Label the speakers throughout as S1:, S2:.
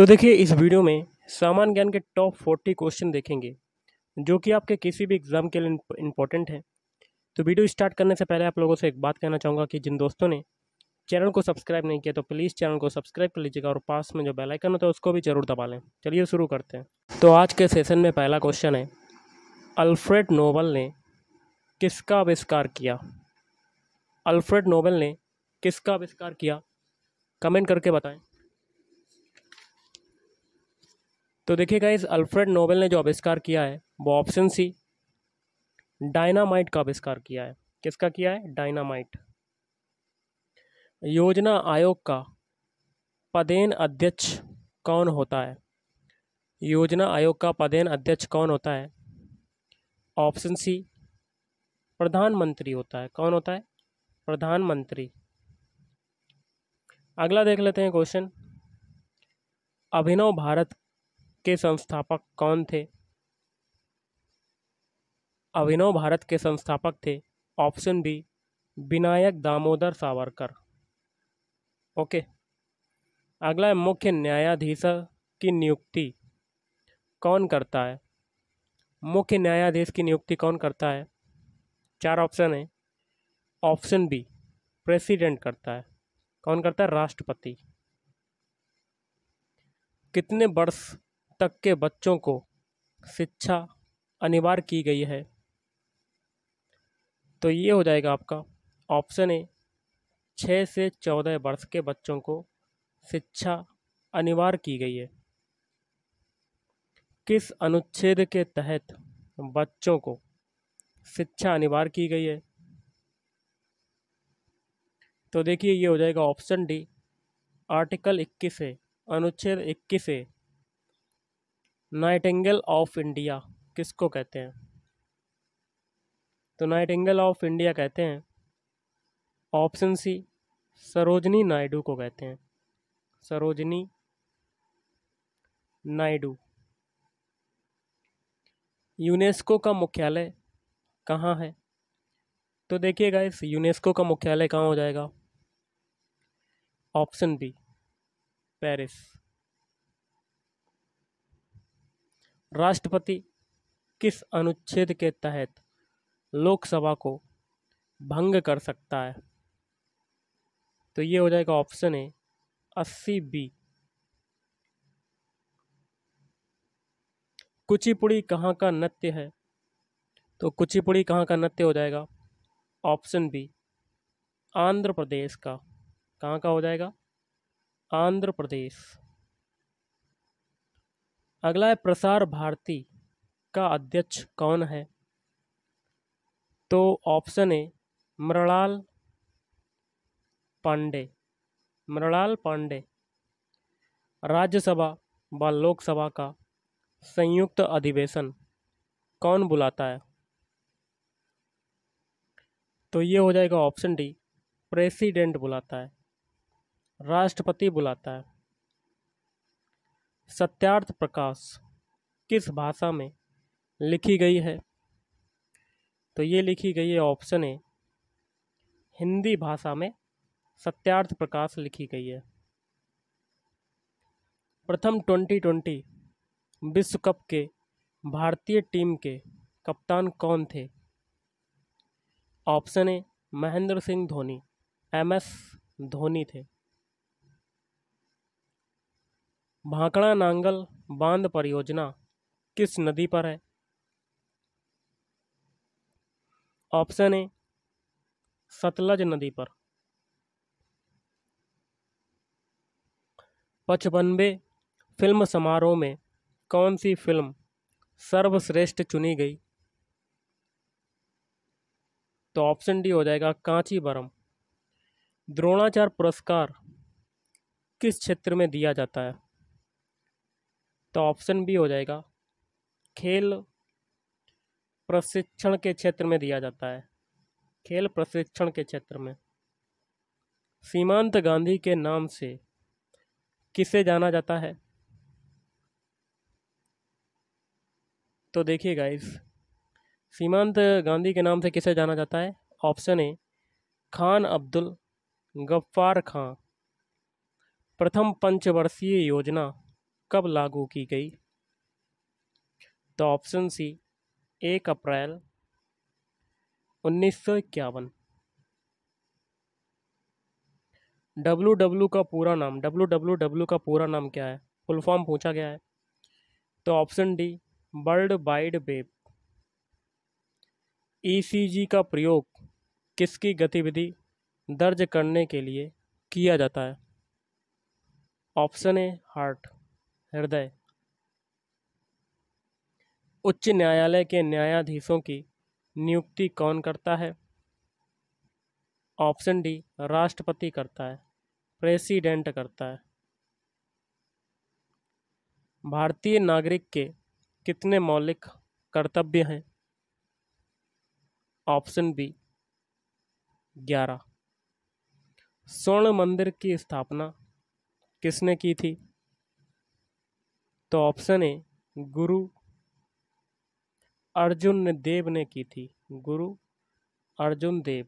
S1: तो देखिए इस वीडियो में सामान्य ज्ञान के टॉप फोर्टी क्वेश्चन देखेंगे जो कि आपके किसी भी एग्ज़ाम के लिए इम्पोर्टेंट है तो वीडियो स्टार्ट करने से पहले आप लोगों से एक बात कहना चाहूँगा कि जिन दोस्तों ने चैनल को सब्सक्राइब नहीं किया तो प्लीज़ चैनल को सब्सक्राइब कर लीजिएगा और पास में जो बेल आइकन होता है उसको भी जरूर दबा लें चलिए शुरू करते हैं तो आज के सेशन में पहला क्वेश्चन है अल्फ्रेड नोबल ने किसका आविष्कार किया अल्फ्रेड नोबल ने किसका आविष्कार किया कमेंट करके बताएं तो देखिएगा इस अल्फ्रेड नोबेल ने जो आविष्कार किया है वो ऑप्शन सी डायनामाइट का आविष्कार किया है किसका किया है डायनामाइट योजना आयोग का पदेन अध्यक्ष कौन होता है योजना आयोग का पदेन अध्यक्ष कौन होता है ऑप्शन सी प्रधानमंत्री होता है कौन होता है प्रधानमंत्री अगला देख लेते हैं क्वेश्चन अभिनव भारत के संस्थापक कौन थे अभिनव भारत के संस्थापक थे option B Vinayak Damodar Savarkar okay अगला है मुख्य न्यायाधीश की नियुक्ति कौन करता है मुख्य न्यायाधीश की नियुक्ति कौन करता है चार ऑप्शन है ऑप्शन बी प्रेसिडेंट करता है कौन करता है राष्ट्रपति कितने वर्ष तक के बच्चों को शिक्षा अनिवार्य की गई है तो ये हो जाएगा आपका ऑप्शन ए छः से चौदह वर्ष के बच्चों को शिक्षा अनिवार्य की गई है किस अनुच्छेद के तहत बच्चों को शिक्षा अनिवार्य की गई है तो देखिए ये हो जाएगा ऑप्शन डी आर्टिकल इक्कीस है अनुच्छेद इक्कीस है नाइटेंगल ऑफ इंडिया किसको कहते हैं तो नाइटेंगल ऑफ इंडिया कहते हैं ऑप्शन सी सरोजनी नायडू को कहते हैं सरोजनी नायडू यूनेस्को का मुख्यालय कहाँ है तो देखिएगा इस यूनेस्को का मुख्यालय कहाँ हो जाएगा ऑप्शन बी पेरिस राष्ट्रपति किस अनुच्छेद के तहत लोकसभा को भंग कर सकता है तो ये हो जाएगा ऑप्शन है अस्सी बी कुचिपुड़ी कहाँ का नृत्य है तो कुचिपुड़ी कहाँ का नृत्य हो जाएगा ऑप्शन बी आंध्र प्रदेश का कहाँ का हो जाएगा आंध्र प्रदेश अगला है प्रसार भारती का अध्यक्ष कौन है तो ऑप्शन ए मृणाल पांडे मृणाल पांडे राज्यसभा व लोकसभा का संयुक्त अधिवेशन कौन बुलाता है तो ये हो जाएगा ऑप्शन डी प्रेसिडेंट बुलाता है राष्ट्रपति बुलाता है सत्यार्थ प्रकाश किस भाषा में लिखी गई है तो ये लिखी गई है ऑप्शन ए हिंदी भाषा में सत्यार्थ प्रकाश लिखी गई है प्रथम ट्वेंटी ट्वेंटी विश्व कप के भारतीय टीम के कप्तान कौन थे option A Mahendra Singh Dhoni M S Dhoni थे भाकड़ा नांगल बांध परियोजना किस नदी पर है ऑप्शन ए सतलज नदी पर पचपनवे फिल्म समारोह में कौन सी फिल्म सर्वश्रेष्ठ चुनी गई तो ऑप्शन डी हो जाएगा कांचीवरम द्रोणाचार्य पुरस्कार किस क्षेत्र में दिया जाता है तो ऑप्शन बी हो जाएगा खेल प्रशिक्षण के क्षेत्र में दिया जाता है खेल प्रशिक्षण के क्षेत्र में सीमांत गांधी के नाम से किसे जाना जाता है तो देखिए गाइस सीमांत गांधी के नाम से किसे जाना जाता है ऑप्शन ए खान अब्दुल गफ्फार खां प्रथम पंचवर्षीय योजना कब लागू की गई तो ऑप्शन सी एक अप्रैल उन्नीस सौ इक्यावन डब्लू डब्लू का पूरा नाम डब्लू डब्लू डब्लू का पूरा नाम क्या है फुल फॉर्म पूछा गया है तो option D world wide web ECG का प्रयोग किसकी गतिविधि दर्ज करने के लिए किया जाता है ऑप्शन ए हार्ट हृदय उच्च न्यायालय के न्यायाधीशों की नियुक्ति कौन करता है ऑप्शन डी राष्ट्रपति करता है प्रेसिडेंट करता है भारतीय नागरिक के कितने मौलिक कर्तव्य हैं ऑप्शन बी ग्यारह स्वर्ण मंदिर की स्थापना किसने की थी तो ऑप्शन ए गुरु अर्जुन देव ने की थी गुरु अर्जुन देव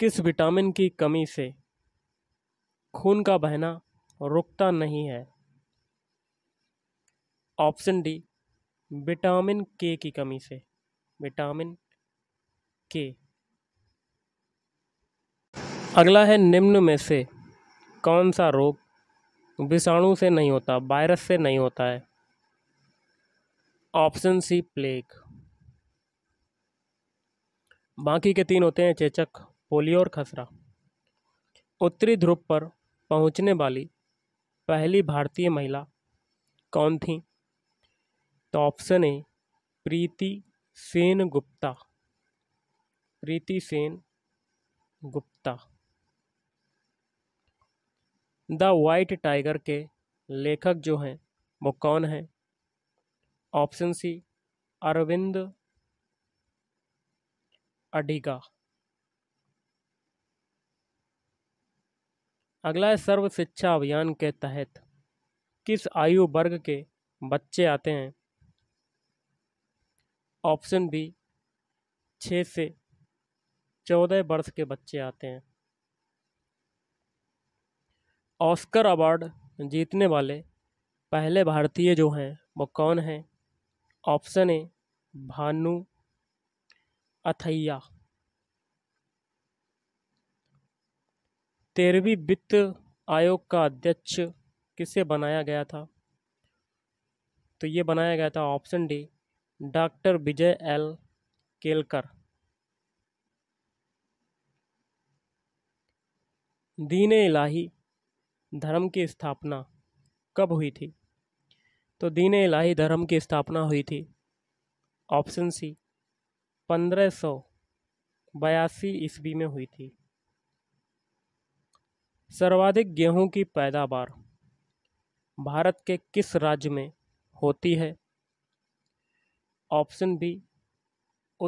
S1: किस विटामिन की कमी से खून का बहना रुकता नहीं है ऑप्शन डी विटामिन के की कमी से विटामिन के अगला है निम्न में से कौन सा रोग विषाणु से नहीं होता वायरस से नहीं होता है ऑप्शन सी प्लेग बाकी के तीन होते हैं चेचक पोलियो और खसरा उत्तरी ध्रुव पर पहुंचने वाली पहली भारतीय महिला कौन थी तो option A Preeti Sen Gupta Preeti Sen Gupta the white tiger के लेखक जो हैं वो कौन हैं ऑप्शन सी अरविंद अडिगा अगला है सर्व शिक्षा अभियान के तहत किस आयु वर्ग के बच्चे आते हैं ऑप्शन बी छः से चौदह वर्ष के बच्चे आते हैं ऑस्कर अवार्ड जीतने वाले पहले भारतीय जो हैं वो कौन हैं ऑप्शन ए भानु अथैया तेरहवीं वित्त आयोग का अध्यक्ष किसे बनाया गया था तो ये बनाया गया था option D doctor Vijay L Kelkar Din Ilahi धर्म की स्थापना कब हुई थी तो दीन इलाही धर्म की स्थापना हुई थी ऑप्शन सी पंद्रह सौ बयासी ईस्वी में हुई थी सर्वाधिक गेहूं की पैदावार भारत के किस राज्य में होती है ऑप्शन बी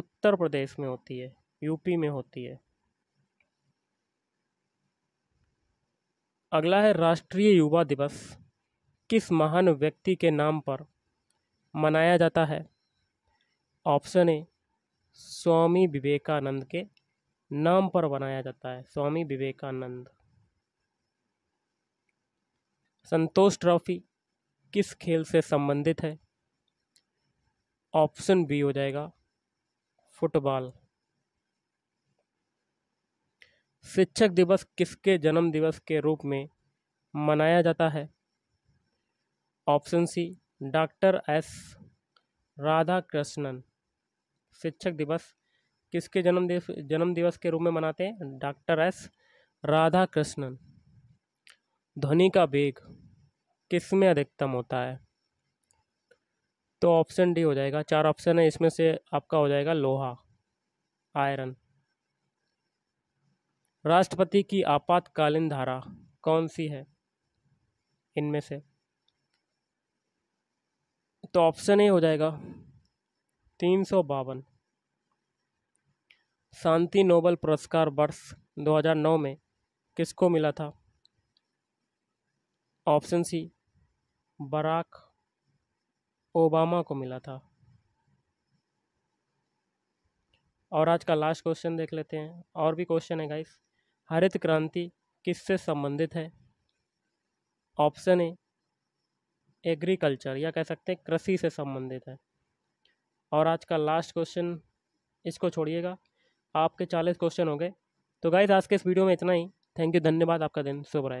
S1: उत्तर प्रदेश में होती है यूपी में होती है अगला है राष्ट्रीय युवा दिवस किस महान व्यक्ति के नाम पर मनाया जाता है ऑप्शन ए स्वामी विवेकानंद के नाम पर मनाया जाता है स्वामी विवेकानंद संतोष ट्रॉफी किस खेल से संबंधित है ऑप्शन बी हो जाएगा फुटबॉल शिक्षक दिवस किसके जन्म दिवस के रूप में मनाया जाता है option C doctor S Radha Krishnan शिक्षक दिवस किसके जन्म दिवस जन्म दिवस के रूप में मनाते हैं डॉक्टर एस राधा कृष्णन ध्वनि का वेग किस में अधिकतम होता है तो ऑप्शन डी हो जाएगा चार ऑप्शन है इसमें से आपका हो जाएगा लोहा आयरन राष्ट्रपति की आपातकालीन धारा कौन सी है इनमें से तो ऑप्शन ए हो जाएगा तीन सौ बावन शांति नोबल पुरस्कार वर्ष 2009 में किसको मिला था ऑप्शन सी बराक ओबामा को मिला था और आज का लास्ट क्वेश्चन देख लेते हैं और भी क्वेश्चन है गाइस हरित क्रांति किससे संबंधित है ऑप्शन ए एग्रीकल्चर या कह सकते हैं कृषि से संबंधित है और आज का लास्ट क्वेश्चन इसको छोड़िएगा आपके चालीस क्वेश्चन हो गए तो गाइज आज के इस वीडियो में इतना ही थैंक यू धन्यवाद आपका दिन शुभ रहे